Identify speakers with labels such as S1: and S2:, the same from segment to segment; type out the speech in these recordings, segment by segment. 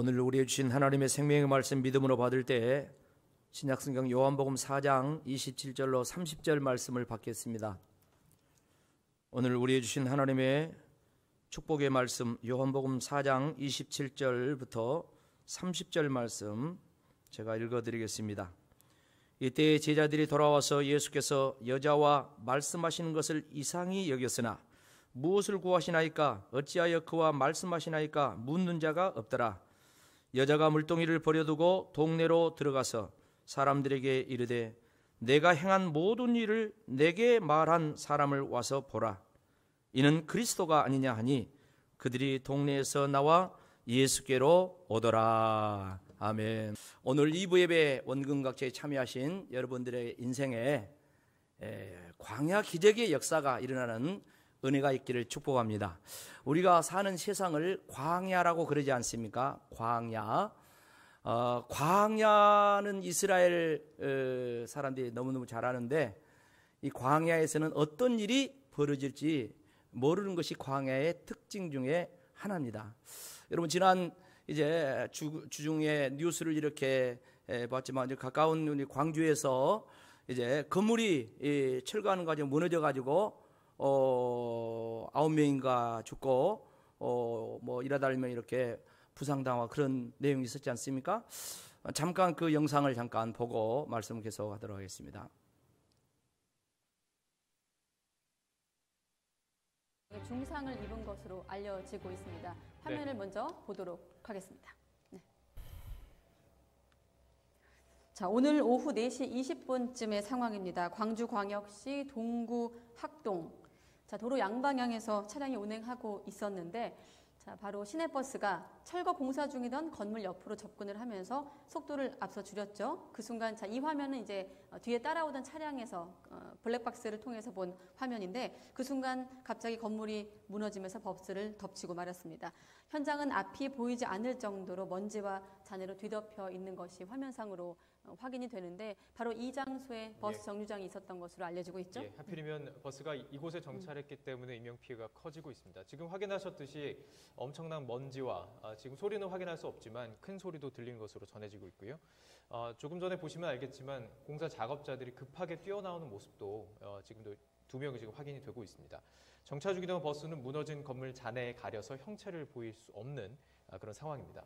S1: 오늘 우리의 주신 하나님의 생명의 말씀 믿음으로 받을 때 신약성경 요한복음 4장 27절로 30절 말씀을 받겠습니다. 오늘 우리의 주신 하나님의 축복의 말씀 요한복음 4장 27절부터 30절 말씀 제가 읽어드리겠습니다. 이때 제자들이 돌아와서 예수께서 여자와 말씀하시는 것을 이상히 여겼으나 무엇을 구하시나이까 어찌하여 그와 말씀하시나이까 묻는 자가 없더라. 여자가 물동이를 버려두고 동네로 들어가서 사람들에게 이르되 내가 행한 모든 일을 내게 말한 사람을 와서 보라. 이는 그리스도가 아니냐 하니 그들이 동네에서 나와 예수께로 오더라. 아멘. 오늘 이부 예배 원근각제에 참여하신 여러분들의 인생에 광야 기적의 역사가 일어나는 은혜가 있기를 축복합니다. 우리가 사는 세상을 광야라고 그러지 않습니까? 광야. 어, 광야는 이스라엘 어, 사람들이 너무너무 잘 아는데 이 광야에서는 어떤 일이 벌어질지 모르는 것이 광야의 특징 중에 하나입니다. 여러분 지난 이제 주, 중에 뉴스를 이렇게 봤지만 이제 가까운 광주에서 이제 건물이 철거하는 과정 무너져 가지고 어 아홉 명인가 죽고 어뭐 일하다니면 이렇게 부상당하고 그런 내용이 있었지 않습니까? 잠깐 그 영상을 잠깐 보고 말씀 계속하도록 하겠습니다. 네, 중상을 입은 것으로 알려지고 있습니다. 화면을 네. 먼저 보도록 하겠습니다. 네. 자, 오늘 오후 4시 20분쯤의 상황입니다. 광주광역시 동구 학동 자, 도로 양방향에서 차량이 운행하고 있었는데 자, 바로 시내버스가 철거 공사 중이던 건물 옆으로 접근을 하면서 속도를 앞서 줄였죠. 그 순간 자, 이 화면은 이제 어, 뒤에 따라오던 차량에서 어, 블랙박스를 통해서 본 화면인데 그 순간 갑자기 건물이 무너지면서 버스를 덮치고 말았습니다. 현장은 앞이 보이지 않을 정도로 먼지와 잔해로 뒤덮여 있는 것이 화면상으로 어, 확인이 되는데 바로 이 음. 장소에 버스 예. 정류장이 있었던 것으로 알려지고 있죠. 예, 하필이면 버스가 이곳에 정차했기 음. 때문에 인명 피해가 커지고 있습니다. 지금 확인하셨듯이 엄청난 먼지와 아, 지금 소리는 확인할 수 없지만 큰 소리도 들리 것으로 전해지고 있고요. 아, 조금 전에 보시면 알겠지만 공사 작업자들이 급하게 뛰어나오는 모습도 어, 지금도 두 명이 지금 확인이 되고 있습니다. 정차 중이던 버스는 무너진 건물 잔해에 가려서 형체를 보일 수 없는 아, 그런 상황입니다.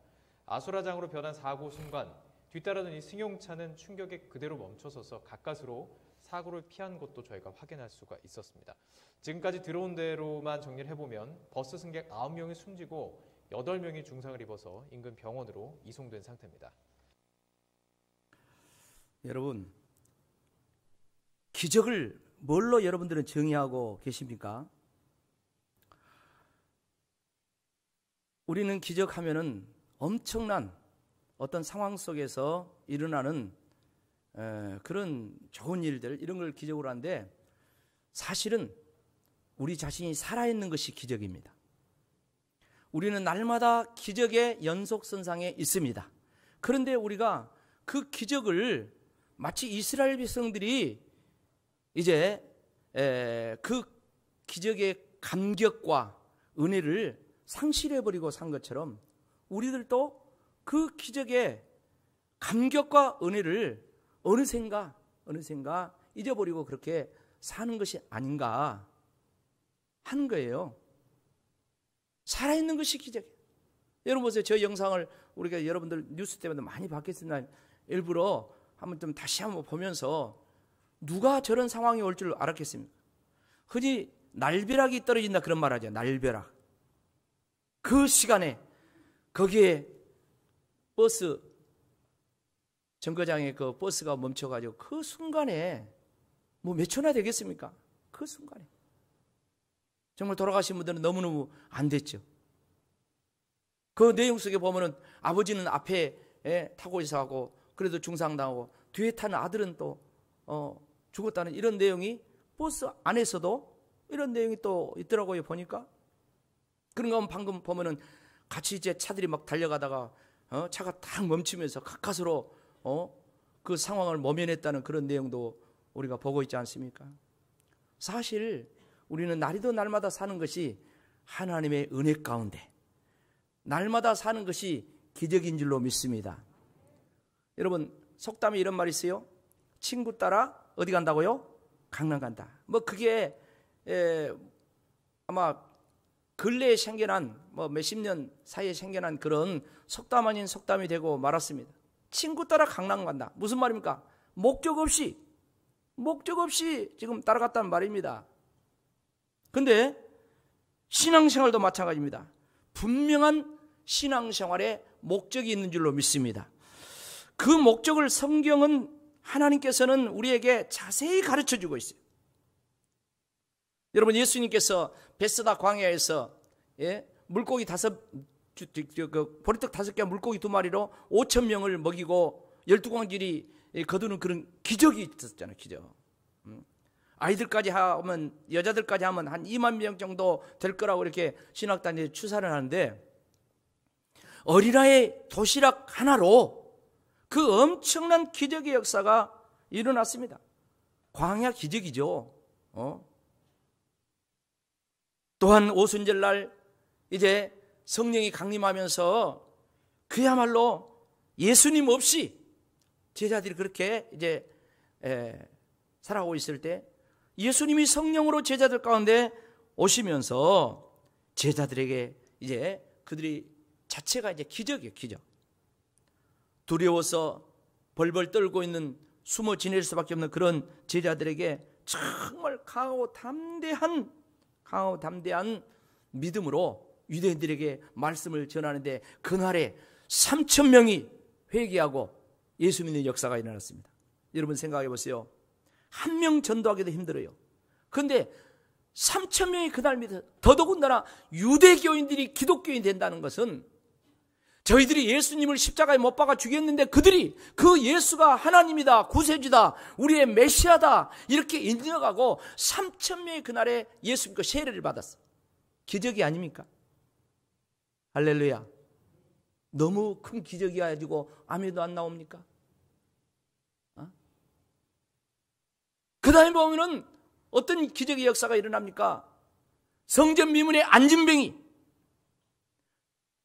S1: 아수라장으로 변한 사고 순간 뒤따르는 이 승용차는 충격에 그대로 멈춰서서 가까스로 사고를 피한 것도 저희가 확인할 수가 있었습니다. 지금까지 들어온 대로만 정리를 해보면 버스 승객 9명이 숨지고 8명이 중상을 입어서 인근 병원으로 이송된 상태입니다. 여러분, 기적을 뭘로 여러분들은 정의하고 계십니까? 우리는 기적하면은 엄청난 어떤 상황 속에서 일어나는 그런 좋은 일들 이런 걸 기적으로 한데 사실은 우리 자신이 살아있는 것이 기적입니다. 우리는 날마다 기적의 연속선상에 있습니다. 그런데 우리가 그 기적을 마치 이스라엘 백성들이 이제 그 기적의 감격과 은혜를 상실해버리고 산 것처럼 우리들도 그 기적의 감격과 은혜를 어느샌가 어느샌가 잊어버리고 그렇게 사는 것이 아닌가 하는 거예요. 살아있는 것이 기적이에요. 여러분 보세요. 저 영상을 우리가 여러분들 뉴스 때문에 많이 봤겠지만 일부러 한번 좀 다시 한번 보면서 누가 저런 상황이 올 줄 알았겠습니까? 흔히 날벼락이 떨어진다 그런 말 하죠. 날벼락. 그 시간에 거기에 버스 정거장에 그 버스가 멈춰가지고 그 순간에 뭐 몇 초나 되겠습니까? 그 순간에 정말 돌아가신 분들은 너무너무 안 됐죠. 그 내용 속에 보면은 아버지는 앞에 예, 타고 있어하고 그래도 중상당하고 뒤에 타는 아들은 또 어, 죽었다는 이런 내용이 버스 안에서도 이런 내용이 또 있더라고요 보니까 그런가 하면 방금 보면은 같이 이제 차들이 막 달려가다가 어? 차가 딱 멈추면서 가까스로 어? 그 상황을 모면했다는 그런 내용도 우리가 보고 있지 않습니까? 사실 우리는 날이도 날마다 사는 것이 하나님의 은혜 가운데 날마다 사는 것이 기적인 줄로 믿습니다. 여러분 속담에 이런 말이 있어요. 친구 따라 어디 간다고요? 강남 간다. 뭐 그게 에, 아마 근래에 생겨난 뭐 몇십 년 사이에 생겨난 그런 속담 아닌 속담이 되고 말았습니다. 친구 따라 강남 간다. 무슨 말입니까? 목적 없이 목적 없이 지금 따라갔다는 말입니다. 근데 신앙생활도 마찬가지입니다. 분명한 신앙생활에 목적이 있는 줄로 믿습니다. 그 목적을 성경은 하나님께서는 우리에게 자세히 가르쳐 주고 있어요. 여러분 예수님께서 베스다 광야에서 예? 물고기 다섯 그 보리떡 다섯 개와 물고기 두 마리로 오천 명을 먹이고 열두 광질이 거두는 그런 기적이 있었잖아요. 기적. 음. 아이들까지 하면 여자들까지 하면 한 2만 명 정도 될 거라고 이렇게 신학단에 추산을 하는데 어린아이 도시락 하나로 그 엄청난 기적의 역사가 일어났습니다. 광야 기적이죠. 어? 또한 오순절 날 이제 성령이 강림하면서 그야말로 예수님 없이 제자들이 그렇게 이제 살아가고 있을 때 예수님이 성령으로 제자들 가운데 오시면서 제자들에게 이제 그들이 자체가 이제 기적이에요, 기적. 두려워서 벌벌 떨고 있는 숨어 지낼 수밖에 없는 그런 제자들에게 정말 강하고 담대한 강하고 담대한 믿음으로 유대인들에게 말씀을 전하는데 그날에 3천 명이 회개하고 예수 믿는 역사가 일어났습니다. 여러분 생각해 보세요. 한 명 전도하기도 힘들어요. 그런데 3천 명이 그날 믿어 더더군다나 유대교인들이 기독교인 된다는 것은 저희들이 예수님을 십자가에 못 박아 죽였는데 그들이 그 예수가 하나님이다, 구세주다, 우리의 메시아다 이렇게 인정하고 3천 명이 그날에 예수 님고 세례를 받았어. 기적이 아닙니까? 할렐루야. 너무 큰 기적이 가지고 아무도 안 나옵니까? 어? 그 다음에 보면은 어떤 기적의 역사가 일어납니까? 성전 미문의 안진병이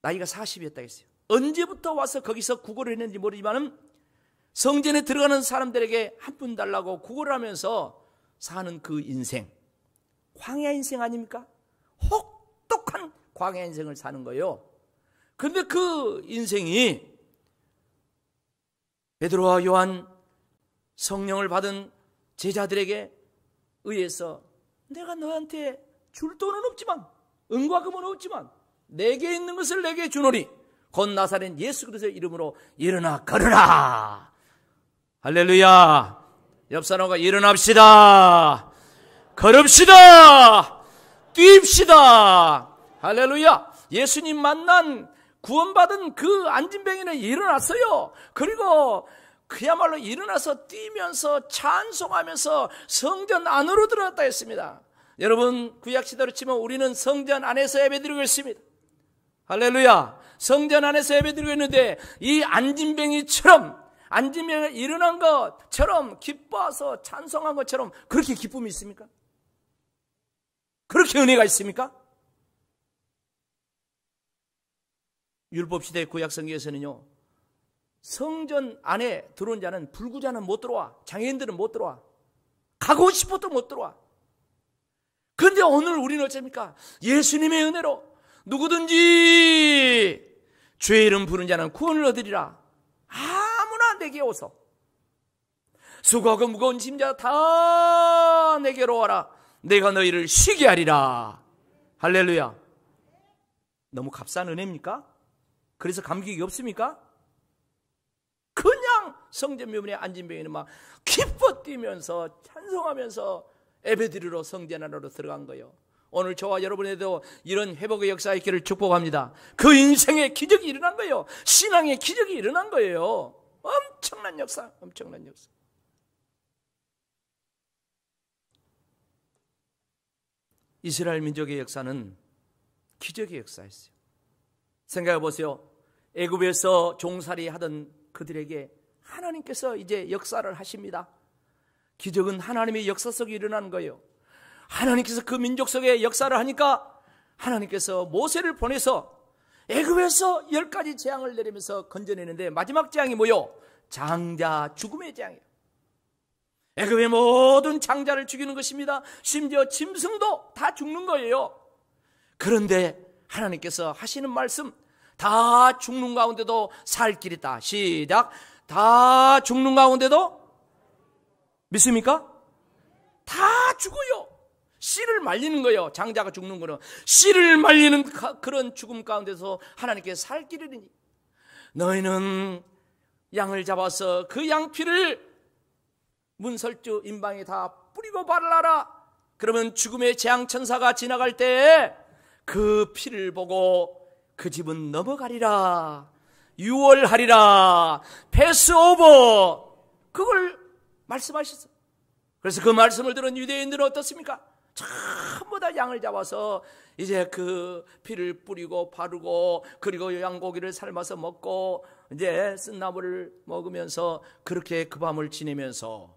S1: 나이가 40이었다 했어요. 언제부터 와서 거기서 구걸을 했는지 모르지만 성전에 들어가는 사람들에게 한 푼 달라고 구걸을 하면서 사는 그 인생. 광야 인생 아닙니까? 혹독한 광야 인생을 사는 거예요. 그런데 그 인생이 베드로와 요한 성령을 받은 제자들에게 의해서 내가 너한테 줄 돈은 없지만 은과 금은 없지만 내게 있는 것을 내게 주노니 곧 나사렛 예수 그리스도의 이름으로 일어나 걸으라. 할렐루야. 옆 사람과 일어납시다. 걸읍시다. 뛰읍시다. 할렐루야. 예수님 만난 구원받은 그 안진뱅이는 일어났어요. 그리고 그야말로 일어나서 뛰면서 찬송하면서 성전 안으로 들어갔다 했습니다. 여러분 구약 시대로 치면 우리는 성전 안에서 예배드리고 있습니다. 할렐루야. 성전 안에서 예배드리고 있는데 이 안진뱅이처럼 안진뱅이 일어난 것처럼 기뻐서 찬송한 것처럼 그렇게 기쁨이 있습니까? 그렇게 은혜가 있습니까? 율법시대 구약성경에서는요, 성전 안에 들어온 자는 불구자는 못 들어와. 장애인들은 못 들어와. 가고 싶어도 못 들어와. 그런데 오늘 우리는 어쩝니까? 예수님의 은혜로 누구든지 죄 이름 부른 자는 구원을 얻으리라. 아무나 내게 오소. 수고하고 무거운 짐자 다 내게로 와라. 내가 너희를 쉬게 하리라. 할렐루야. 너무 값싼 은혜입니까? 그래서 감격이 없습니까? 그냥 성전묘문에 앉은 병이은막 기뻐 뛰면서 찬송하면서 에베드리로 성전 안으로 들어간 거예요. 오늘 저와 여러분에도 이런 회복의 역사 있기를 축복합니다. 그 인생의 기적이 일어난 거예요. 신앙의 기적이 일어난 거예요. 엄청난 역사, 엄청난 역사. 이스라엘 민족의 역사는 기적의 역사였어요. 생각해 보세요. 애굽에서 종살이 하던 그들에게 하나님께서 이제 역사를 하십니다. 기적은 하나님의 역사 속에 일어난 거예요. 하나님께서 그 민족 속에 역사를 하니까 하나님께서 모세를 보내서 애굽에서 열 가지 재앙을 내리면서 건져내는데 마지막 재앙이 뭐요? 장자 죽음의 재앙이에요. 애굽의 모든 장자를 죽이는 것입니다. 심지어 짐승도 다 죽는 거예요. 그런데 하나님께서 하시는 말씀 다 죽는 가운데도 살 길이 있다. 시작. 다 죽는 가운데도 믿습니까? 다 죽어요. 씨를 말리는 거예요. 장자가 죽는 거는 씨를 말리는 그 그런 죽음 가운데서 하나님께 살길이니 너희는 양을 잡아서 그 양피를 문설주 인방에 다 뿌리고 발라라. 그러면 죽음의 재앙 천사가 지나갈 때에 그 피를 보고 그 집은 넘어가리라. 유월하리라. 패스오버. 그걸 말씀하셨어. 그래서 그 말씀을 들은 유대인들은 어떻습니까? 전부 다 양을 잡아서 이제 그 피를 뿌리고 바르고 그리고 양고기를 삶아서 먹고 이제 쓴나물을 먹으면서 그렇게 그 밤을 지내면서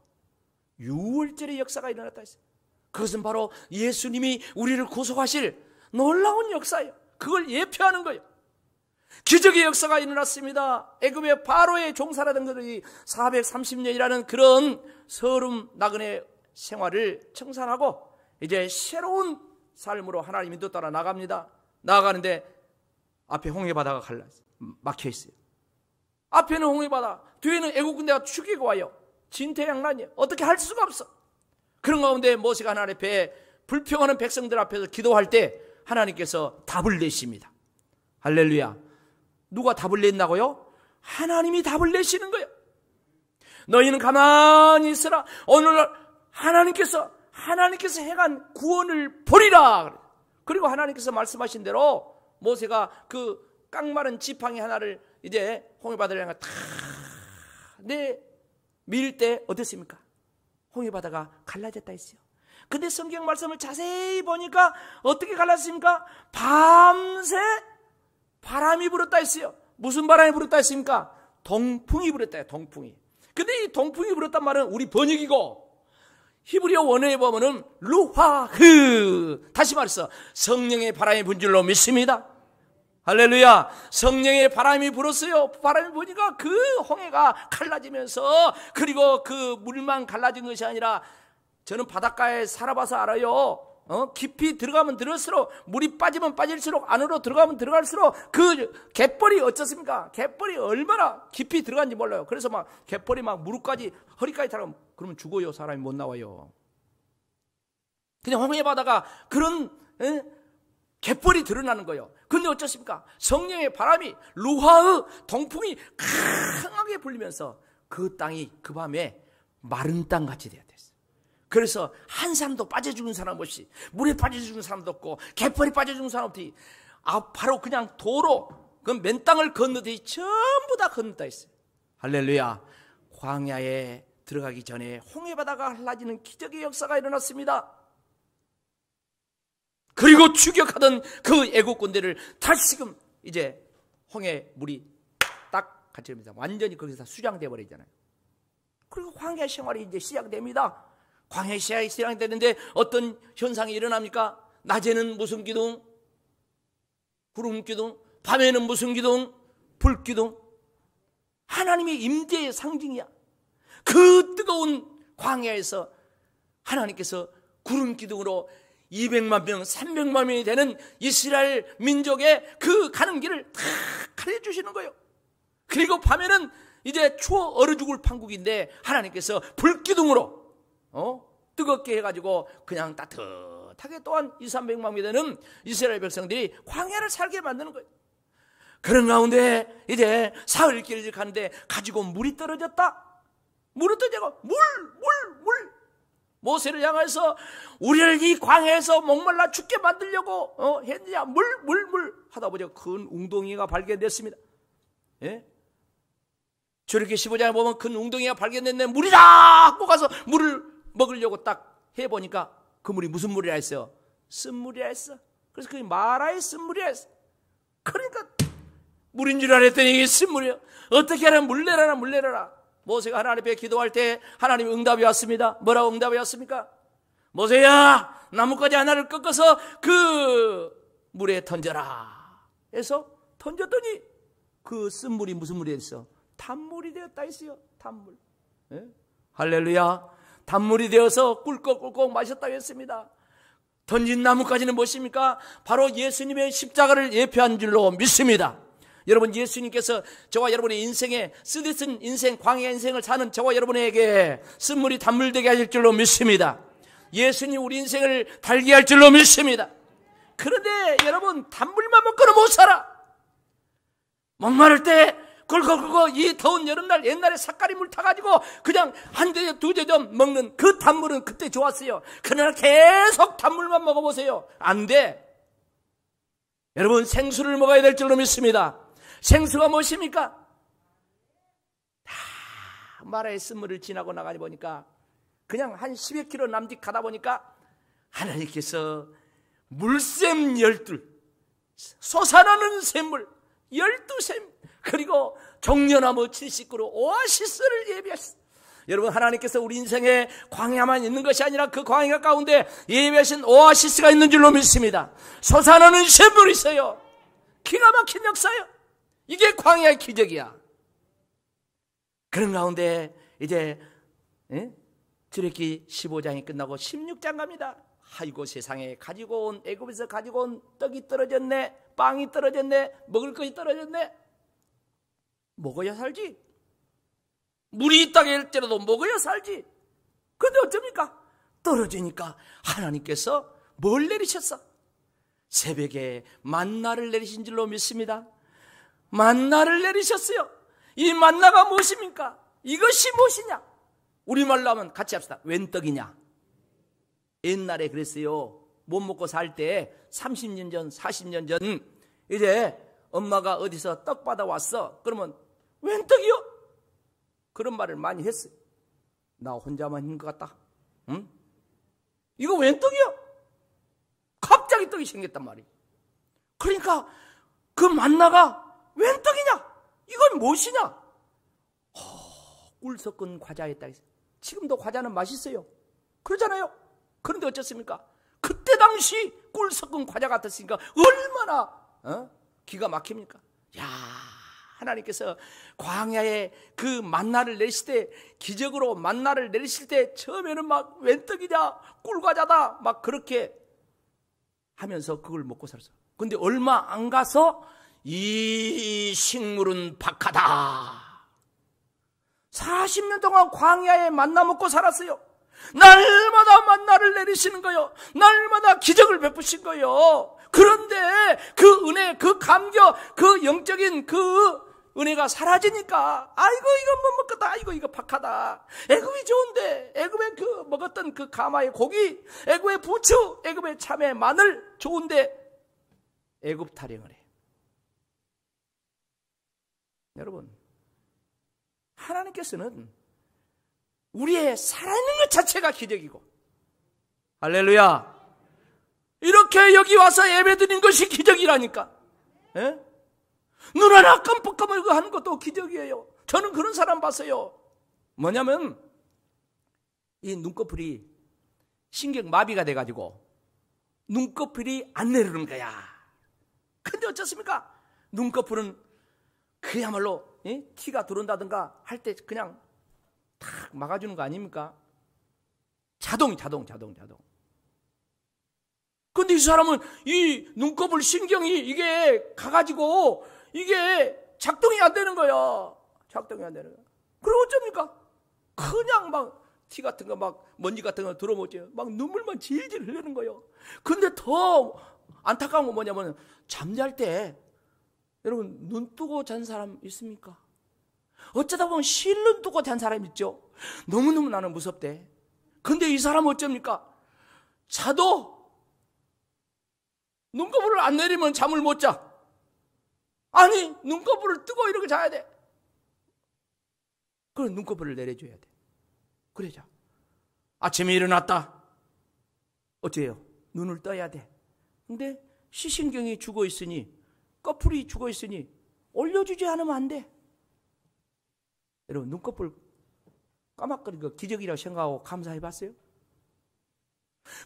S1: 6월절의 역사가 일어났다 했어요. 그것은 바로 예수님이 우리를 구속하실 놀라운 역사예요. 그걸 예표하는 거예요. 기적의 역사가 일어났습니다. 애굽의 바로의 종사라던 것들이 430년이라는 그런 서름 나그네 생활을 청산하고 이제 새로운 삶으로 하나님 인도 따라 나갑니다. 나가는데 앞에 홍해 바다가 갈라 막혀 있어요. 앞에는 홍해 바다, 뒤에는 애국 군대가 죽이고 와요. 진퇴양란이 어떻게 할 수가 없어. 그런 가운데 모세가 하나님 앞에 불평하는 백성들 앞에서 기도할 때 하나님께서 답을 내십니다. 할렐루야. 누가 답을 냈나고요 하나님이 답을 내시는 거예요. 너희는 가만히 있으라. 오늘 하나님께서 하나님께서 행한 구원을 보리라. 그리고 하나님께서 말씀하신 대로 모세가 그 깡마른 지팡이 하나를 이제 홍해 바다를 향해 다내 밀때 어땠습니까? 홍해 바다가 갈라졌다 했어요. 근데 성경 말씀을 자세히 보니까 어떻게 갈랐습니까? 밤새 바람이 불었다 했어요. 무슨 바람이 불었다 했습니까? 동풍이 불었다 요 동풍이. 근데 이 동풍이 불었단 말은 우리 번역이고 히브리어 원어에 보면은 루화흐 다시 말해서 성령의 바람이 분 줄로 믿습니다. 할렐루야. 성령의 바람이 불었어요. 바람이 부니까 그 홍해가 갈라지면서 그리고 그 물만 갈라진 것이 아니라 저는 바닷가에 살아봐서 알아요. 어? 깊이 들어가면 들을수록 물이 빠지면 빠질수록 안으로 들어가면 들어갈수록 그 갯벌이 어떻습니까? 갯벌이 얼마나 깊이 들어간지 몰라요. 그래서 막 갯벌이 막 무릎까지 허리까지 타면 그러면 죽어요. 사람이 못 나와요. 그냥 홍해바다가 그런 에? 갯벌이 드러나는 거예요. 근데 어쩌십니까? 성령의 바람이 루하의 동풍이 강하게 불리면서 그 땅이 그 밤에 마른 땅 같이 돼야 됐어요. 그래서 한 사람도 빠져 죽은 사람 없이 물에 빠져 죽은 사람도 없고 갯벌이 빠져 죽은 사람 없이 아 바로 그냥 도로 그 맨 땅을 건너더니 전부 다 건너다 있어요. 할렐루야. 광야에 들어가기 전에 홍해 바다가 흘러지는 기적의 역사가 일어났습니다. 그리고 추격하던 그 애국 군대를 다시금 이제 홍해 물이 딱 같이 됩니다. 완전히 거기서 수장돼 버리잖아요. 그리고 황해 생활이 이제 시작됩니다. 광해 시작이 시작되는데 어떤 현상이 일어납니까? 낮에는 무슨 기둥? 구름 기둥? 밤에는 무슨 기둥? 불 기둥? 하나님의 임재의 상징이야. 그 뜨거운 광야에서 하나님께서 구름 기둥으로 200만 명, 300만 명이 되는 이스라엘 민족의 그 가는 길을 다 가려 주시는 거예요. 그리고 밤에는 이제 추워 얼어 죽을 판국인데 하나님께서 불기둥으로 어? 뜨겁게 해가지고 그냥 따뜻하게 또한 2, 300만 명이 되는 이스라엘 백성들이 광야를 살게 만드는 거예요. 그런 가운데 이제 사흘 길을 가는데 가지고 물이 떨어졌다. 물었던 자가 물, 물, 물. 모세를 향해서 우리를 이 광해에서 목말라 죽게 만들려고 어, 했느냐? 물, 물, 물. 하다 보자 큰 웅덩이가 발견됐습니다. 예? 저렇게 15장에 보면 큰 웅덩이가 발견됐네 물이다! 하고 가서 물을 먹으려고 딱 해보니까 그 물이 무슨 물이라 했어요? 쓴물이라 했어. 그래서 그게 마라의 쓴물이라 했어. 그러니까 물인 줄 알았더니 이게 쓴물이야. 어떻게 하라 물내라라 물내라라. 모세가 하나님 앞에 기도할 때 하나님 응답이 왔습니다. 뭐라고 응답이 왔습니까? 모세야, 나뭇가지 하나를 꺾어서 그 물에 던져라. 해서 던졌더니 그 쓴물이 무슨 물이 됐어? 단물이 되었다 했어요. 단물. 예? 할렐루야. 단물이 되어서 꿀꺽꿀꺽 마셨다 했습니다. 던진 나뭇가지는 무엇입니까? 바로 예수님의 십자가를 예표한 줄로 믿습니다. 여러분 예수님께서 저와 여러분의 인생에 쓰디쓴 인생, 광야 인생을 사는 저와 여러분에게 쓴물이 단물되게 하실 줄로 믿습니다. 예수님 우리 인생을 달게 할 줄로 믿습니다. 그런데 여러분 단물만 먹고는 못 살아. 목마를 때 굴거굴거 이 더운 여름날 옛날에 사카이물 타가지고 그냥 한 대두 대 좀 먹는 그 단물은 그때 좋았어요. 그러나 계속 단물만 먹어보세요. 안 돼. 여러분 생수를 먹어야 될 줄로 믿습니다. 생수가 무엇입니까? 다 마라의 쓴물을 지나고 나가니 보니까 그냥 한 10여 로 남짓 가다 보니까 하나님께서 물샘 열둘 소산하는 샘물 열두 샘 그리고 종려나무 70그루 오아시스를 예비하셨습니다. 여러분 하나님께서 우리 인생에 광야만 있는 것이 아니라 그 광야 가운데 예배하신 오아시스가 있는 줄로 믿습니다. 소산하는 샘물이 있어요. 기가 막힌 역사요. 이게 광야의 기적이야. 그런 가운데 이제 예? 출애기 15장이 끝나고 16장 갑니다. 아이고 세상에 가지고 온 애굽에서 가지고 온 떡이 떨어졌네. 빵이 떨어졌네. 먹을 것이 떨어졌네. 먹어야 살지. 물이 이 땅에 일때라도 먹어야 살지. 근데 어쩝니까? 떨어지니까 하나님께서 뭘 내리셨어? 새벽에 만나를 내리신 줄로 믿습니다. 만나를 내리셨어요. 이 만나가 무엇입니까? 이것이 무엇이냐? 우리말로 하면 같이 합시다. 웬떡이냐? 옛날에 그랬어요. 못 먹고 살 때 30년 전, 40년 전 이제 엄마가 어디서 떡 받아왔어. 그러면 웬떡이요? 그런 말을 많이 했어요. 나 혼자만 힘것 같다. 응? 이거 웬떡이요? 갑자기 떡이 생겼단 말이에요. 그러니까 그 만나가 웬떡이냐? 이건 무엇이냐? 허, 어, 꿀 섞은 과자였다 지금도 과자는 맛있어요. 그러잖아요. 그런데 어쨌습니까? 그때 당시 꿀 섞은 과자 같았으니까 얼마나 어? 기가 막힙니까? 야 하나님께서 광야에 그 만나를 내실 때 기적으로 만나를 내리실 때 처음에는 막 웬떡이냐 꿀과자다 막 그렇게 하면서 그걸 먹고 살았어. 요 근데 얼마 안 가서 이 식물은 박하다. 40년 동안 광야에 만나 먹고 살았어요. 날마다 만나를 내리시는 거요. 날마다 기적을 베푸신 거요. 그런데 그 은혜, 그 감격, 그 영적인 그 은혜가 사라지니까 아이고 이거 못 먹겠다 아이고 이거 박하다 애굽이 좋은데 애굽에그 먹었던 그 가마의 고기 애굽의 부추 애굽의 참외 마늘 좋은데 애굽 타령을 해 여러분, 하나님께서는 우리의 살아있는 것 자체가 기적이고, 할렐루야! 이렇게 여기 와서 예배 드린 것이 기적이라니까. 예? 눈 하나 깜빡깜빡 하는 것도 기적이에요. 저는 그런 사람 봤어요. 뭐냐면, 이 눈꺼풀이 신경마비가 돼가지고, 눈꺼풀이 안 내리는 거야. 근데 어떻습니까? 눈꺼풀은 그야말로 예? 티가 들어온다든가 할 때 그냥 탁 막아주는 거 아닙니까? 자동, 자동, 자동, 자동. 근데 이 사람은 이 눈꺼풀 신경이 이게 가가지고 이게 작동이 안 되는 거야. 작동이 안 되는 거야. 그럼 어쩝니까? 그냥 막 티 같은 거 막 먼지 같은 거 들어오지. 막 눈물만 질질 흘리는 거예요. 근데 더 안타까운 건 뭐냐면 잠잘 때 여러분 눈 뜨고 잔 사람 있습니까? 어쩌다 보면 실눈 뜨고 잔 사람 있죠. 너무너무 나는 무섭대. 근데 이 사람 어쩝니까? 자도 눈꺼풀을 안 내리면 잠을 못 자. 아니 눈꺼풀을 뜨고 이렇게 자야 돼. 그럼 눈꺼풀을 내려줘야 돼. 그래 자. 아침에 일어났다. 어째요? 눈을 떠야 돼. 근데 시신경이 죽어 있으니 꺼풀이 죽어 있으니 올려주지 않으면 안 돼. 여러분 눈꺼풀 까막거리는 기적이라고 생각하고 감사해 봤어요?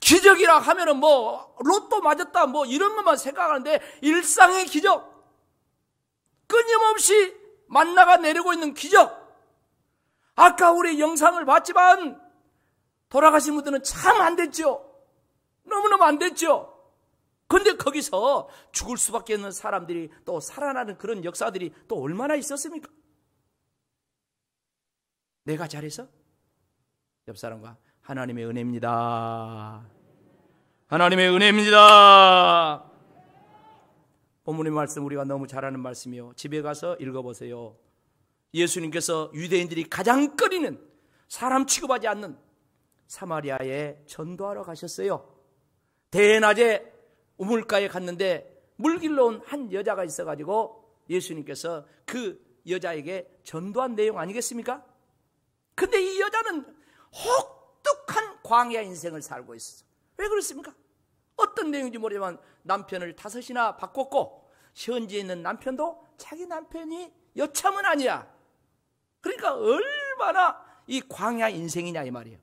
S1: 기적이라 하면은 뭐 로또 맞았다 뭐 이런 것만 생각하는데 일상의 기적 끊임없이 만나가 내리고 있는 기적 아까 우리 영상을 봤지만 돌아가신 분들은 참 안 됐죠 너무너무 안 됐죠 근데 거기서 죽을 수밖에 없는 사람들이 또 살아나는 그런 역사들이 또 얼마나 있었습니까? 내가 잘해서? 옆 사람과 하나님의 은혜입니다. 하나님의 은혜입니다. 본문의 말씀 우리가 너무 잘하는 말씀이요. 집에 가서 읽어보세요. 예수님께서 유대인들이 가장 끓이는 사람 취급하지 않는 사마리아에 전도하러 가셨어요. 대낮에 우물가에 갔는데 물길로온 한 여자가 있어가지고 예수님께서 그 여자에게 전도한 내용 아니겠습니까? 근데 이 여자는 혹독한 광야 인생을 살고 있었어. 왜 그렇습니까? 어떤 내용인지 모르지만 남편을 다섯이나 바꿨고 현지에 있는 남편도 자기 남편이 여참은 아니야. 그러니까 얼마나 이 광야 인생이냐 이 말이에요.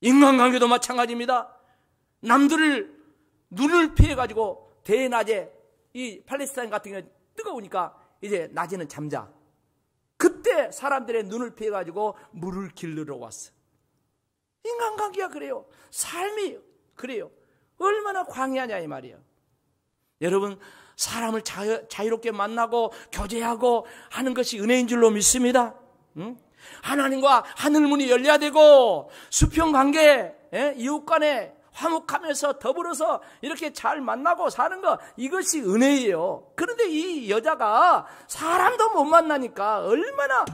S1: 인간관계도 마찬가지입니다. 남들을 눈을 피해가지고 대낮에 이 팔레스타인 같은 경우는 뜨거우니까 이제 낮에는 잠자. 그때 사람들의 눈을 피해가지고 물을 길르러 왔어. 인간관계가 그래요. 삶이 그래요. 얼마나 광야냐 이 말이에요. 여러분 사람을 자유, 자유롭게 만나고 교제하고 하는 것이 은혜인 줄로 믿습니다. 응? 하나님과 하늘문이 열려야 되고 수평관계 예? 이웃 간에 화목하면서 더불어서 이렇게 잘 만나고 사는 거 이것이 은혜예요. 그런데 이 여자가 사람도 못 만나니까 얼마나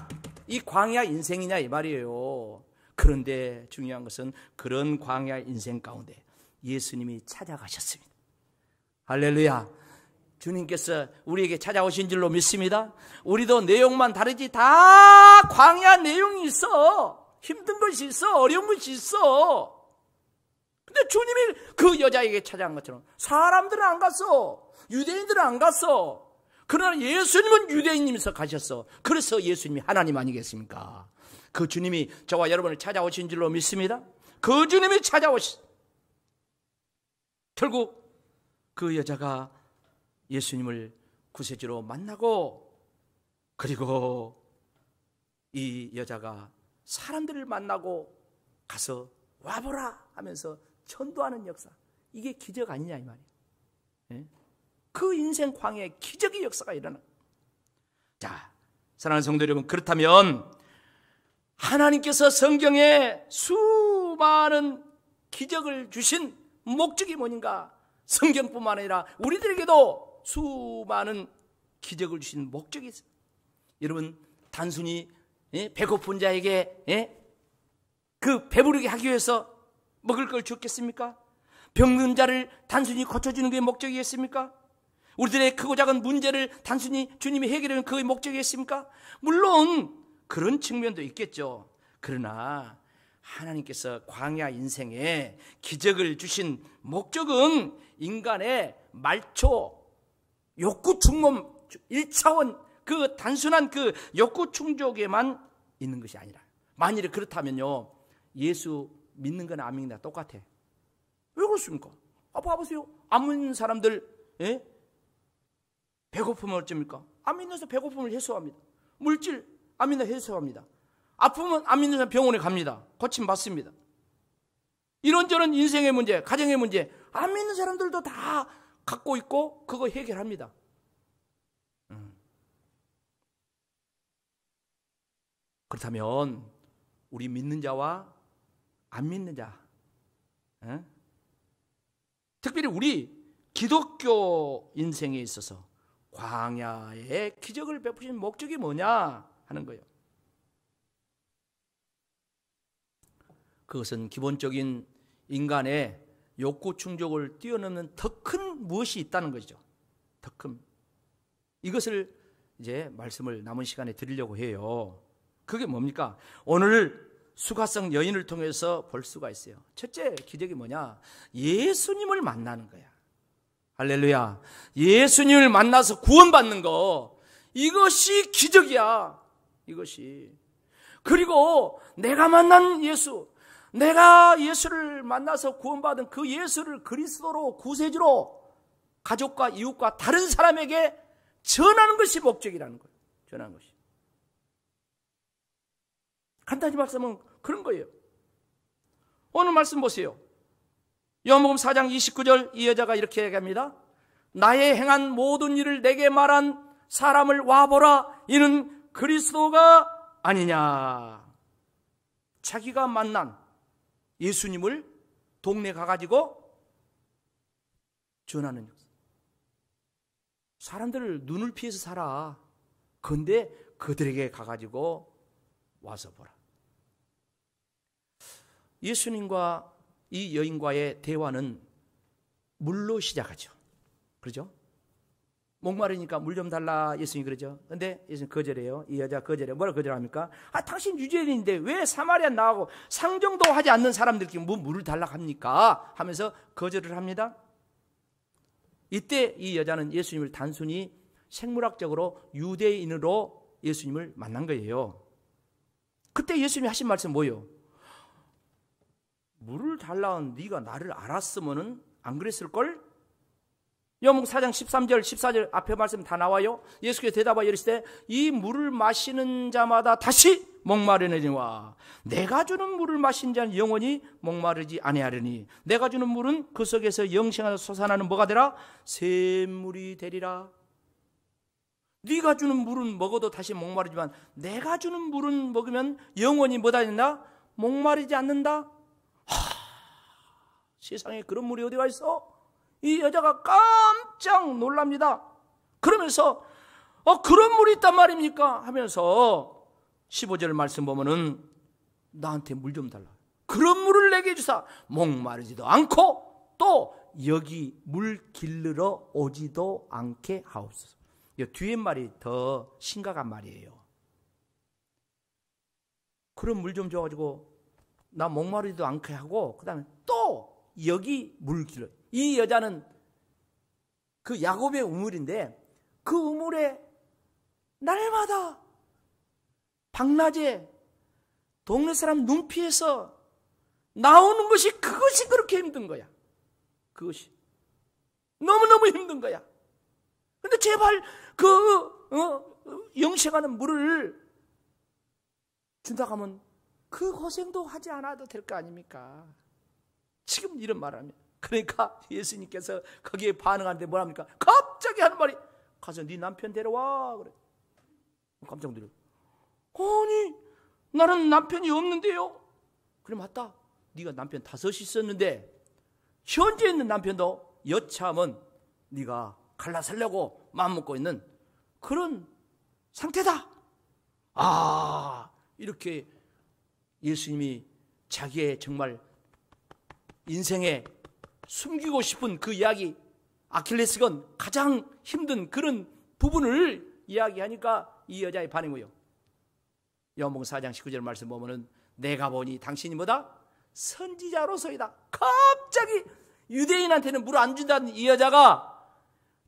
S1: 이 광야 인생이냐 이 말이에요. 그런데 중요한 것은 그런 광야 인생 가운데 예수님이 찾아가셨습니다. 할렐루야. 주님께서 우리에게 찾아오신 줄로 믿습니다. 우리도 내용만 다르지 다 광야 내용이 있어. 힘든 것이 있어. 어려운 것이 있어. 근데 주님이 그 여자에게 찾아간 것처럼 사람들은 안 갔어. 유대인들은 안 갔어. 그러나 예수님은 유대인님에서 가셨어. 그래서 예수님이 하나님 아니겠습니까? 그 주님이 저와 여러분을 찾아오신 줄로 믿습니다. 그 주님이 찾아오신. 결국 그 여자가 예수님을 구세주로 만나고 그리고 이 여자가 사람들을 만나고 가서 와보라 하면서 전도하는 역사. 이게 기적 아니냐 이 말이에요. 예? 그 인생 광야에 기적의 역사가 일어나. 자, 사랑하는 성도 여러분, 그렇다면 하나님께서 성경에 수많은 기적을 주신 목적이 뭐인가? 성경뿐만 아니라 우리들에게도 수많은 기적을 주신 목적이 있어요. 여러분, 단순히 예, 배고픈 자에게 예, 그 배부르게 하기 위해서 먹을 걸 줬겠습니까? 병든 자를 단순히 고쳐주는 게 목적이겠습니까? 우리들의 크고 작은 문제를 단순히 주님이 해결하는 그의 목적이겠습니까? 물론 그런 측면도 있겠죠. 그러나 하나님께서 광야 인생에 기적을 주신 목적은 인간의 말초 욕구 충몸 1차원 그 단순한 그 욕구 충족에만 있는 것이 아니라 만일 그렇다면요. 예수 믿는 건안 믿는다 똑같아. 왜 그렇습니까? 아, 봐보세요. 안 믿는 사람들 예? 배고픔을 어쩝니까? 안 믿는 사람 배고픔을 해소합니다. 물질 안 믿는 해소합니다. 아프면 안 믿는 사람 병원에 갑니다. 거침 받습니다. 이런저런 인생의 문제, 가정의 문제 안 믿는 사람들도 다 갖고 있고 그거 해결합니다. 음. 그렇다면 우리 믿는 자와 안 믿는 자. 에? 특별히 우리 기독교 인생에 있어서 광야의 기적을 베푸신 목적이 뭐냐 하는 거예요. 그것은 기본적인 인간의 욕구 충족을 뛰어넘는 더 큰 무엇이 있다는 것이죠. 더 큰. 이것을 이제 말씀을 남은 시간에 드리려고 해요. 그게 뭡니까? 오늘 수가성 여인을 통해서 볼 수가 있어요. 첫째 기적이 뭐냐? 예수님을 만나는 거야. 할렐루야. 예수님을 만나서 구원받는 거. 이것이 기적이야. 이것이. 그리고 내가 만난 예수, 내가 예수를 만나서 구원받은 그 예수를 그리스도로 구세주로 가족과 이웃과 다른 사람에게 전하는 것이 목적이라는 거예요. 전하는 것이. 간단히 말씀은 그런 거예요. 오늘 말씀 보세요. 요한복음 4장 29절 이 여자가 이렇게 얘기합니다. 나의 행한 모든 일을 내게 말한 사람을 와보라. 이는 그리스도가 아니냐. 자기가 만난 예수님을 동네 가가지고 전하는 사람들을 눈을 피해서 살아. 근데 그들에게 가가지고 와서 보라. 예수님과 이 여인과의 대화는 물로 시작하죠. 그러죠? 목마르니까 물 좀 달라 예수님 그러죠. 근데 예수님 거절해요. 이 여자 거절해. 뭐라 거절합니까? 아 당신 유대인인데 왜 사마리아 나하고 상정도 하지 않는 사람들끼리 뭐 물을 달라 합니까? 하면서 거절을 합니다. 이때 이 여자는 예수님을 단순히 생물학적으로 유대인으로 예수님을 만난 거예요. 그때 예수님이 하신 말씀 뭐예요? 물을 달라온 네가 나를 알았으면안 그랬을 걸? 여목 사장 13절 14절 앞에 말씀 다 나와요. 예수께서 대답하여 이르시되 이 물을 마시는 자마다 다시 목마르니와 내가 주는 물을 마신 자는 영원히 목마르지 아니하리니 내가 주는 물은 그 속에서 영생하여 솟아나는 뭐가 되라 샘물이 되리라. 네가 주는 물은 먹어도 다시 목마르지만 내가 주는 물은 먹으면 영원히 뭐다 된다? 목마르지 않는다. 세상에 그런 물이 어디가 있어? 이 여자가 깜짝 놀랍니다. 그러면서 어 그런 물이 있단 말입니까? 하면서 15절 말씀 보면은 나한테 물 좀 달라. 그런 물을 내게 주사 목마르지도 않고 또 여기 물 길르러 오지도 않게 하옵소서. 이 뒤에 말이 더 심각한 말이에요. 그런 물 좀 줘가지고 나 목마르지도 않게 하고 그다음에 또 여기 물길을. 이 여자는 그 야곱의 우물인데 그 우물에 날마다 박낮에 동네 사람 눈피해서 나오는 것이 그것이 그렇게 힘든 거야. 그것이. 너무너무 힘든 거야. 근데 제발 그 어, 영생하는 물을 준다 고 하면 그 고생도 하지 않아도 될 거 아닙니까? 지금 이런 말을 합니다. 그러니까 예수님께서 거기에 반응하는데 뭐합니까 갑자기 하는 말이 가서 네 남편 데려와 그래 깜짝 놀래 아니 나는 남편이 없는데요 그래 맞다 네가 남편 다섯이 있었는데 현재 있는 남편도 여차하면 네가 갈라살려고 마음먹고 있는 그런 상태다 아 이렇게 예수님이 자기의 정말 인생에 숨기고 싶은 그 이야기, 아킬레스건 가장 힘든 그런 부분을 이야기하니까 이 여자의 반응이요. 연봉 4장 19절 말씀 보면은 내가 보니 당신이 뭐다? 선지자로서이다. 갑자기 유대인한테는 물 안 준다는 이 여자가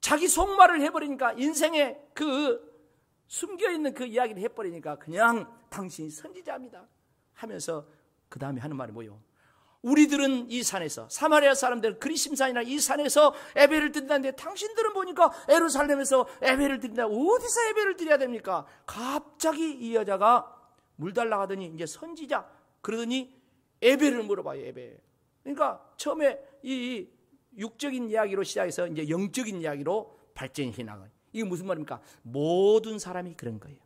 S1: 자기 속말을 해버리니까 인생에그 숨겨있는 그 이야기를 해버리니까 그냥 당신이 선지자입니다. 하면서 그 다음에 하는 말이 뭐요? 우리들은 이 산에서 사마리아 사람들은 그리심산이나 이 산에서 예배를 드린다는데 당신들은 보니까 에루살렘에서 예배를 드린다 어디서 예배를 드려야 됩니까? 갑자기 이 여자가 물 달라 하더니 이제 선지자 그러더니 예배를 물어봐요 예배 그러니까 처음에 이 육적인 이야기로 시작해서 이제 영적인 이야기로 발전이 희망을 이게 무슨 말입니까? 모든 사람이 그런 거예요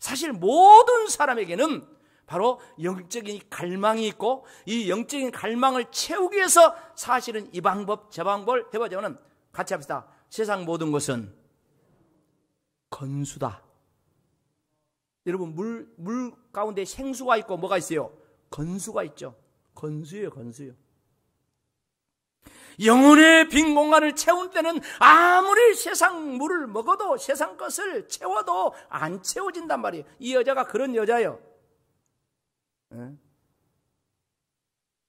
S1: 사실 모든 사람에게는 바로 영적인 갈망이 있고 이 영적인 갈망을 채우기 위해서 사실은 이 방법 저 방법을 해보자면 같이 합시다. 세상 모든 것은 건수다. 여러분 물, 물 가운데 생수가 있고 뭐가 있어요? 건수가 있죠. 건수예요 건수요. 영혼의 빈 공간을 채운 때는 아무리 세상 물을 먹어도 세상 것을 채워도 안 채워진단 말이에요. 이 여자가 그런 여자예요. 예?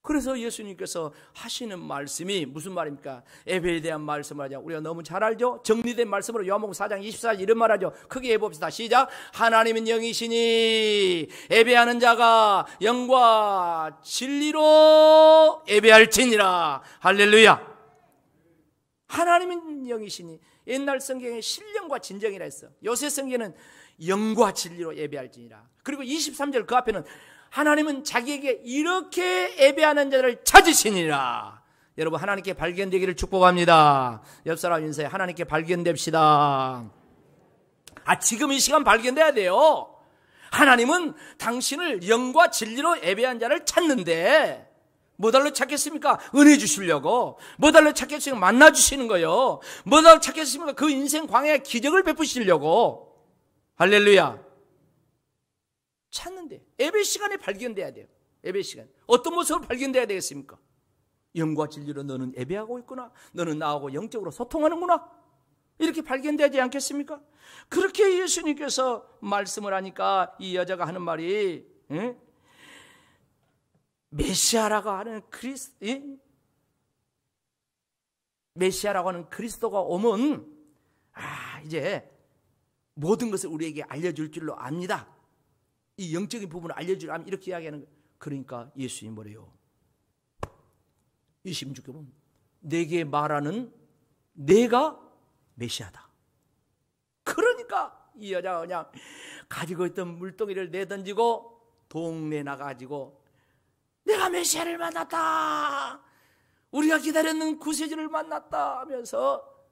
S1: 그래서 예수님께서 하시는 말씀이 무슨 말입니까? 예배에 대한 말씀을 하자. 우리가 너무 잘 알죠? 정리된 말씀으로 요한복음 4장 24절 이런 말 하죠. 크게 해봅시다. 시작. 하나님은 영이시니 예배하는 자가 영과 진리로 예배할지니라. 할렐루야. 하나님은 영이시니 옛날 성경에 신령과 진정이라 했어. 요새 성경에는 영과 진리로 예배할지니라. 그리고 23절 그 앞에는 하나님은 자기에게 이렇게 예배하는 자를 찾으시니라. 여러분 하나님께 발견되기를 축복합니다. 옆 사람 인사에 하나님께 발견됩시다. 아 지금 이 시간 발견돼야 돼요. 하나님은 당신을 영과 진리로 예배한 자를 찾는데 뭐달로 찾겠습니까? 은혜 주시려고. 뭐달로 찾겠습니까? 만나 주시는 거요. 예 뭐달로 찾겠습니까? 그 인생 광야의 기적을 베푸시려고. 할렐루야. 찾는데 예배 시간에 발견돼야 돼요. 예배 시간. 어떤 모습으 발견돼야 되겠습니까? 영과 진리로 너는 예배하고 있구나. 너는 나하고 영적으로 소통하는구나. 이렇게 발견되지 않겠습니까? 그렇게 예수님께서 말씀을 하니까 이 여자가 하는 말이 메시아라고 하는 그리스 에? 메시아라고 하는 그리스도가 오면 아 이제 모든 것을 우리에게 알려줄 줄로 압니다. 이 영적인 부분을 알려주라면 이렇게 이야기하는 거예요. 그러니까 예수님 뭐래요? 2 6주 보면 내게 말하는 내가 메시아다. 그러니까 이 여자가 그냥 가지고 있던 물동이를 내던지고 동네 나가지고 내가 메시아를 만났다. 우리가 기다렸는 구세주를 만났다 하면서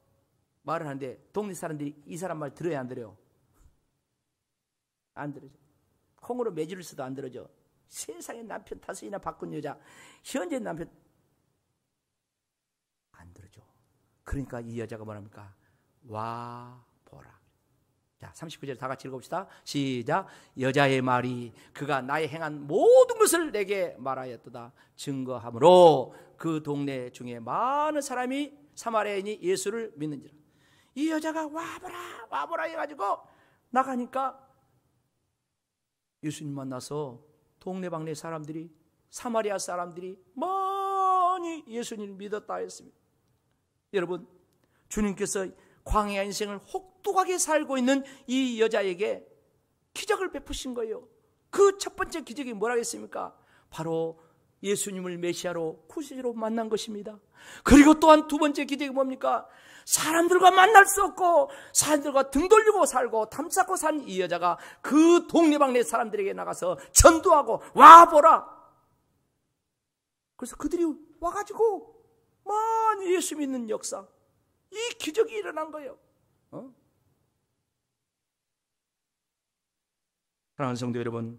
S1: 말을 하는데 동네 사람들이 이 사람 말 들어야 안 들어요? 안 들어요. 콩으로 매질을 써도 안들어줘 세상에 남편 다섯이나 바꾼 여자, 현재 남편 안 들어줘. 그러니까 이 여자가 뭐랍니까? 와 보라. 자, 39절 다 같이 읽읍시다. 시작. 여자의 말이 그가 나의 행한 모든 것을 내게 말하였도다. 증거함으로 그 동네 중에 많은 사람이 사마리아인이 예수를 믿는지라. 이 여자가 와보라 와보라 해가지고 나가니까 예수님 만나서 동네방네 사람들이 사마리아 사람들이 많이 예수님 을 믿었다 했습니다. 여러분 주님께서 광야 인생을 혹독하게 살고 있는 이 여자에게 기적을 베푸신 거예요. 그 첫 번째 기적이 뭐라겠습니까? 바로 예수님을 메시아로 구세주로 만난 것입니다. 그리고 또한 두 번째 기적이 뭡니까? 사람들과 만날 수 없고 사람들과 등 돌리고 살고 담쌓고 산 이 여자가 그 동네방네 사람들에게 나가서 전도하고 와 보라. 그래서 그들이 와가지고 만 예수 믿는 역사, 이 기적이 일어난 거예요. 어? 사랑하는 성도 여러분,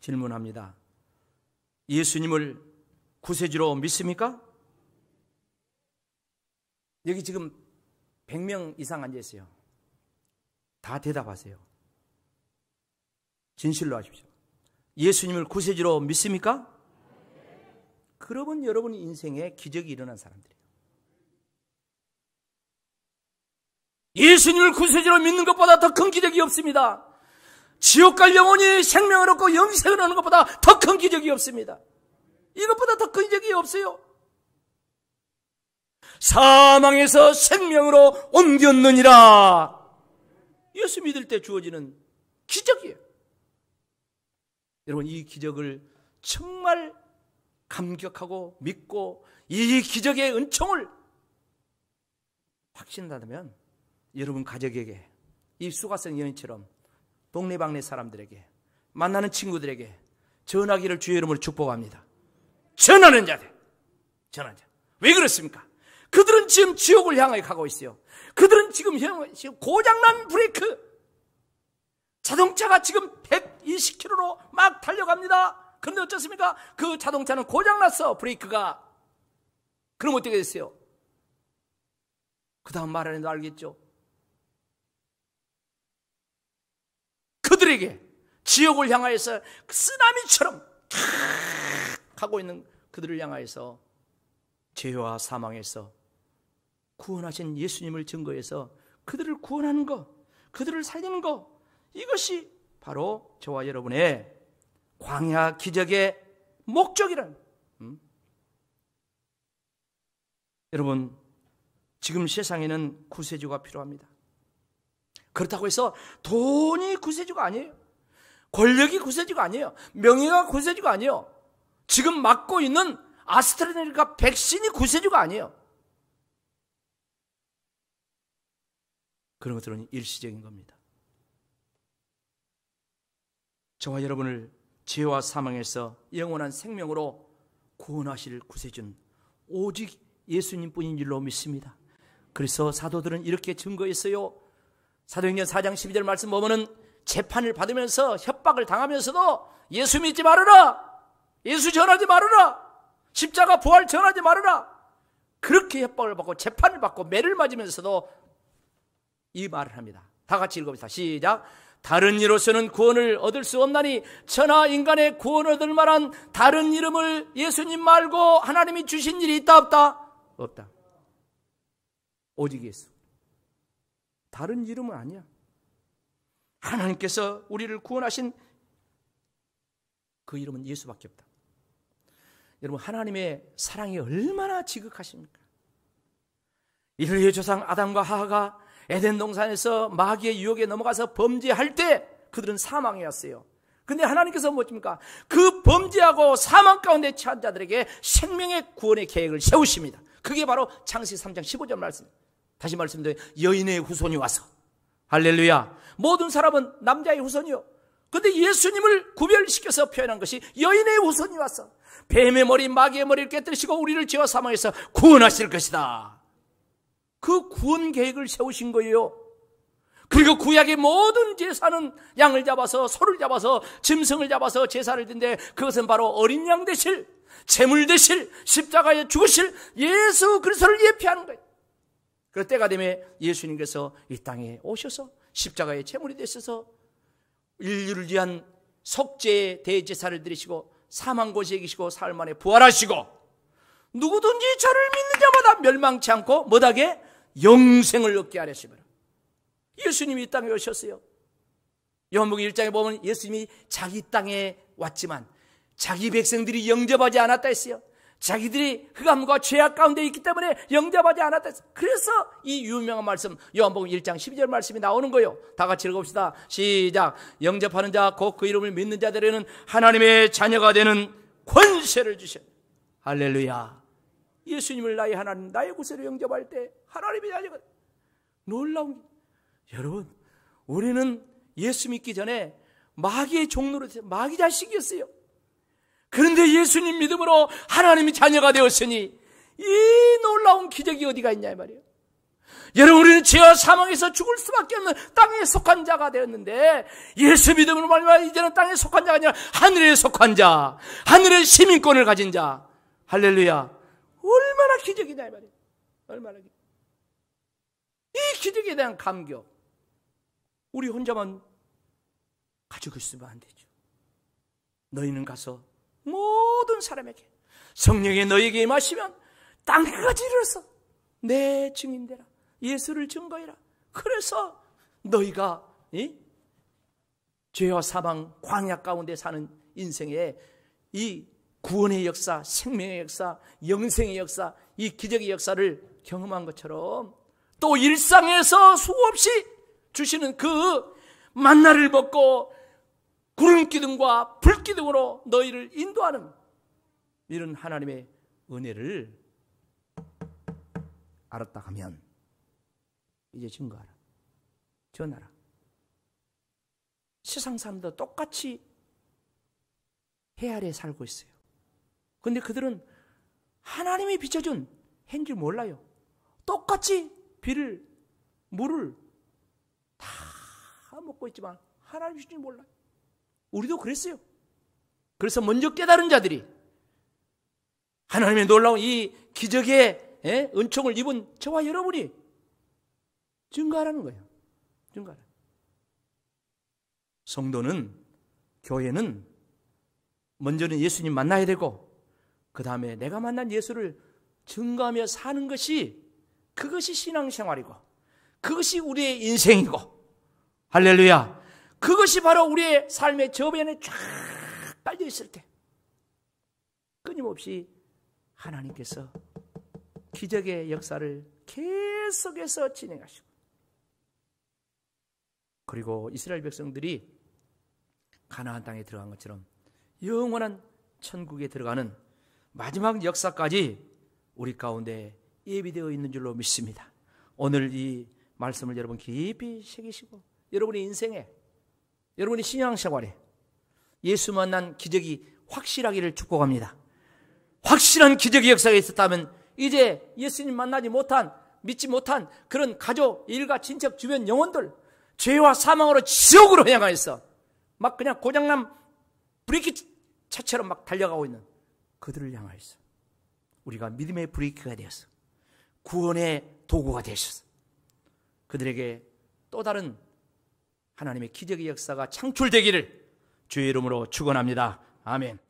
S1: 질문합니다. 예수님을 구세주로 믿습니까? 여기 지금 100명 이상 앉아 있어요. 다 대답하세요. 진실로 하십시오. 예수님을 구세주로 믿습니까? 그러면 여러분 인생에 기적이 일어난 사람들이에요. 예수님을 구세주로 믿는 것보다 더 큰 기적이 없습니다. 지옥 갈 영혼이 생명을 얻고 영생을 얻는 것보다 더 큰 기적이 없습니다. 이것보다 더 큰 기적이 없어요. 사망에서 생명으로 옮겼느니라. 예수 믿을 때 주어지는 기적이에요. 여러분, 이 기적을 정말 감격하고 믿고 이 기적의 은총을 확신한다면 여러분 가족에게 이 수가성 여인처럼 동네방네 사람들에게 만나는 친구들에게 전하기를 주의 이름으로 축복합니다. 전하는 자들, 전하는 자. 왜 그렇습니까? 그들은 지금 지옥을 향해 가고 있어요. 그들은 지금 고장난 브레이크. 자동차가 지금 120km로 막 달려갑니다. 그런데 어떻습니까? 그 자동차는 고장났어, 브레이크가. 그럼 어떻게 됐어요? 그 다음 말안에도 알겠죠? 그들에게 지옥을 향하여서 그 쓰나미처럼 하고 있는 그들을 향하여서 죄와 사망에서 구원하신 예수님을 증거해서 그들을 구원하는 것, 그들을 살리는 것, 이것이 바로 저와 여러분의 광야 기적의 목적이란. 음? 여러분, 지금 세상에는 구세주가 필요합니다. 그렇다고 해서 돈이 구세주가 아니에요. 권력이 구세주가 아니에요. 명예가 구세주가 아니에요. 지금 맡고 있는 아스트라제네카 백신이 구세주가 아니에요. 그런 것들은 일시적인 겁니다. 저와 여러분을 죄와 사망에서 영원한 생명으로 구원하실 구세주는 오직 예수님뿐인 줄로 믿습니다. 그래서 사도들은 이렇게 증거했어요. 사도행전 4장 12절 말씀 보면은 재판을 받으면서 협박을 당하면서도 예수 믿지 말아라. 예수 전하지 말아라. 십자가 부활 전하지 말아라. 그렇게 협박을 받고 재판을 받고 매를 맞으면서도 이 말을 합니다. 다 같이 읽어봅시다. 시작. 다른 이로서는 구원을 얻을 수 없나니 천하 인간의 구원 을 얻을 만한 다른 이름을 예수님 말고 하나님이 주신 일이 있다 없다? 없다. 오직 예수. 다른 이름은 아니야. 하나님께서 우리를 구원하신 그 이름은 예수밖에 없다. 여러분 하나님의 사랑이 얼마나 지극하십니까? 인류의 조상 아담과 하하가 에덴 동산에서 마귀의 유혹에 넘어가서 범죄할 때 그들은 사망이었어요. 근데 하나님께서 뭐십니까? 그 범죄하고 사망 가운데 처한 자들에게 생명의 구원의 계획을 세우십니다. 그게 바로 창시 3장 15절 말씀. 다시 말씀드려 요 여인의 후손이 와서 할렐루야. 모든 사람은 남자의 후손이요. 근데 예수님을 구별시켜서 표현한 것이 여인의 우선이 와서 뱀의 머리, 마귀의 머리를 깨뜨리시고 우리를 죄와 사망에서 구원하실 것이다. 그 구원 계획을 세우신 거예요. 그리고 구약의 모든 제사는 양을 잡아서 소를 잡아서 짐승을 잡아서 제사를 드는데 그것은 바로 어린 양 대실, 재물 대실, 십자가에 죽으실 예수 그리스도를 예표하는 거예요. 그 때가 되면 예수님께서 이 땅에 오셔서 십자가의 재물이 되셔서 인류를 위한 속죄의 대제사를 드리시고 사망 곳에 계시고 사흘 만에 부활하시고 누구든지 저를 믿는 자마다 멸망치 않고 못하게 영생을 얻게 하려시면 예수님이 이 땅에 오셨어요. 요한복음 1장에 보면 예수님이 자기 땅에 왔지만 자기 백성들이 영접하지 않았다 했어요. 자기들이 흑암과 죄악 가운데 있기 때문에 영접하지 않았다. 그래서 이 유명한 말씀 요한복음 1장 12절 말씀이 나오는 거예요. 다 같이 읽어봅시다 시작. 영접하는 자 곧 그 이름을 믿는 자들에는 하나님의 자녀가 되는 권세를 주신 할렐루야. 예수님을 나의 하나님, 나의 구세로 영접할 때 하나님의 자녀가 놀라운 여러분, 우리는 예수 믿기 전에 마귀의 종로로 마귀 자식이었어요. 그런데 예수님 믿음으로 하나님이 자녀가 되었으니 이 놀라운 기적이 어디가 있냐 이 말이에요. 여러분 우리는 죄와 사망에서 죽을 수밖에 없는 땅에 속한 자가 되었는데 예수 믿음으로 말미암 이제는 땅에 속한 자가 아니라 하늘에 속한 자, 하늘의 시민권을 가진 자. 할렐루야. 얼마나 기적이냐 이 말이에요. 얼마나 이 기적에 대한 감격. 우리 혼자만 가지고 있으면 안 되죠. 너희는 가서 모든 사람에게 성령이 너에게 임하시면 땅까지 이르서내 증인 되라. 예수를 증거해라. 그래서 너희가 이? 죄와 사망 광야 가운데 사는 인생에 이 구원의 역사, 생명의 역사, 영생의 역사, 이 기적의 역사를 경험한 것처럼 또 일상에서 수없이 주시는 그 만나를 벗고 구름 기둥과 불 기둥으로 너희를 인도하는 이런 하나님의 은혜를 알았다 하면 이제 증거하라. 전하라. 세상 사람들 똑같이 해 아래 살고 있어요. 근데 그들은 하나님이 비춰준 행인지 몰라요. 똑같이 비를 물을 다 먹고 있지만 하나님 이주줄 몰라요. 우리도 그랬어요. 그래서 먼저 깨달은 자들이 하나님의 놀라운 이 기적의 예? 은총을 입은 저와 여러분이 증가하라는 거예요. 증가라. 성도는 교회는 먼저는 예수님 만나야 되고 그 다음에 내가 만난 예수를 증가하며 사는 것이 그것이 신앙생활이고 그것이 우리의 인생이고 할렐루야. 그것이 바로 우리의 삶의 저변에 쫙 깔려 있을 때 끊임없이 하나님께서 기적의 역사를 계속해서 진행하시고 그리고 이스라엘 백성들이 가나안 땅에 들어간 것처럼 영원한 천국에 들어가는 마지막 역사까지 우리 가운데 예비되어 있는 줄로 믿습니다. 오늘 이 말씀을 여러분 깊이 새기시고 여러분의 인생에 여러분의 신앙생활에 예수 만난 기적이 확실하기를 축복합니다. 확실한 기적의 역사가 있었다면 이제 예수님 만나지 못한 믿지 못한 그런 가족, 일가, 친척, 주변 영혼들 죄와 사망으로 지옥으로 향하였어. 막 그냥 고장난 브레이크 차처럼 막 달려가고 있는 그들을 향하였어. 우리가 믿음의 브레이크가 되어서 구원의 도구가 되셨어. 그들에게 또 다른 하나님의 기적의 역사가 창출되기를 주의 이름으로 축원합니다. 아멘.